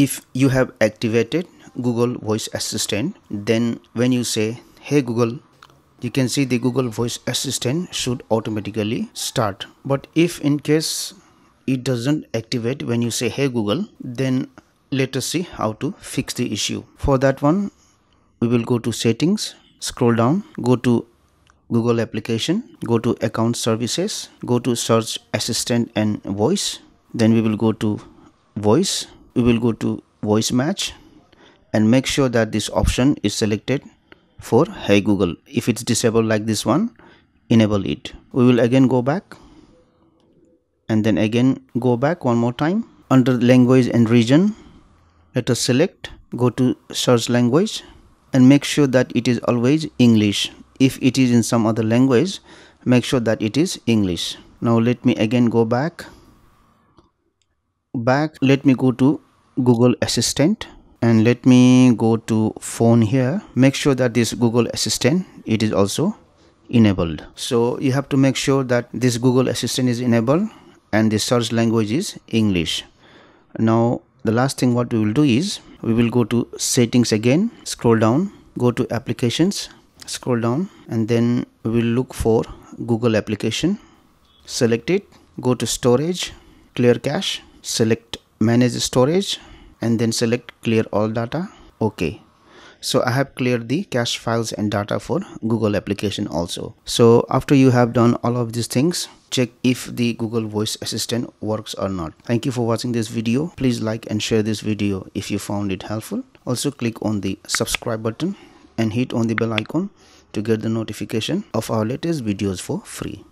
if you have activated google voice assistant then when you say hey google you can see the google voice assistant should automatically start but if in case it doesn't activate when you say hey google then let us see how to fix the issue for that one we will go to settings scroll down go to google application go to account services go to search assistant and voice then we will go to voice we will go to voice match and make sure that this option is selected for hey google if it's disabled like this one enable it we will again go back and then again go back one more time under language and region let us select go to search language and make sure that it is always english if it is in some other language make sure that it is english now let me again go back back let me go to Google Assistant and let me go to phone here make sure that this Google Assistant it is also enabled so you have to make sure that this Google Assistant is enabled and the search language is English now the last thing what we will do is we will go to settings again scroll down go to applications scroll down and then we will look for Google application select it go to storage clear cache select manage storage and then select clear all data okay so i have cleared the cache files and data for google application also so after you have done all of these things check if the google voice assistant works or not thank you for watching this video please like and share this video if you found it helpful also click on the subscribe button and hit on the bell icon to get the notification of our latest videos for free